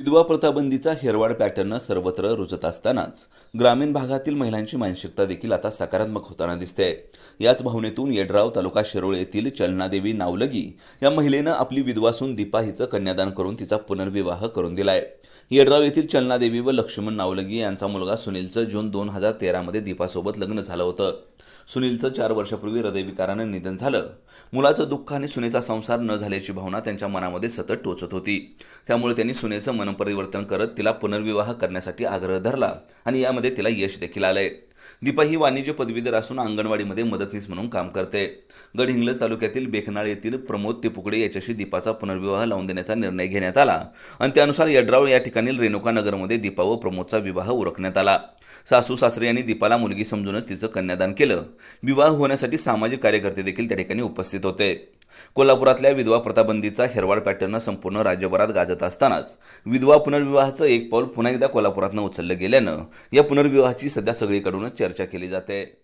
विधवा प्रथाबंदीचा हेरवाड पॅटर्न सर्वत्र रुजत असतानाच ग्रामीण भागातील महिलांची मानसिकता देखील आता सकारात्मक होताना दिसते याच भावनेतून येडराव तालुका शिरोळ येथील चलनादेवी नावलगी या महिलेनं आपली विधवासून दीपा हिचं कन्यादान करून तिचा पुनर्विवाह करून दिलाय येडराव येथील चलनादेवी व लक्ष्मण नावलगी यांचा मुलगा सुनीलचं जून दोन हजार तेरामध्ये दीपासोबत लग्न झालं होतं सुनीलचं चार वर्षापूर्वी हृदयविकारानं निधन झालं मुलाचं दुःख आणि सुनेचा संसार न झाल्याची भावना त्यांच्या मनामध्ये सतत टोचत होती त्यामुळे त्यांनी सुनेचं मनपरिवर्तन करत तिला पुनर्विवाह करण्यासाठी आग्रह धरला आणि यामध्ये तिला यश देखील आलंय दीपा ही वाणिज्य पदवीधर असून अंगणवाडीमध्ये मदतनीस म्हणून काम करते गडहिंग्लज तालुक्यातील बेकनाळ येथील प्रमोद तिपुकडे याच्याशी दीपाचा पुनर्विवाह लावून देण्याचा निर्णय घेण्यात आला आणि त्यानुसार यड्रावळ या ठिकाणी रेणुका नगरमध्ये दीपा व प्रमोदचा विवाह ओळखण्यात आला सासू सासरे यांनी दीपाला मुलगी समजूनच तिचं कन्यादान केलं विवाह होण्यासाठी सामाजिक कार्यकर्ते देखील त्या ठिकाणी उपस्थित होते कोल्हापुरातल्या विधवा प्रताबंदीचा हेरवाड पॅटर्न संपूर्ण राज्यभरात गाजत असतानाच विधवा पुनर्विवाहाचं एक पाऊल पुन्हा एकदा कोल्हापुरातनं उचललं गेल्यानं या पुनर्विवाहाची सध्या सगळीकडूनच चर्चा केली जाते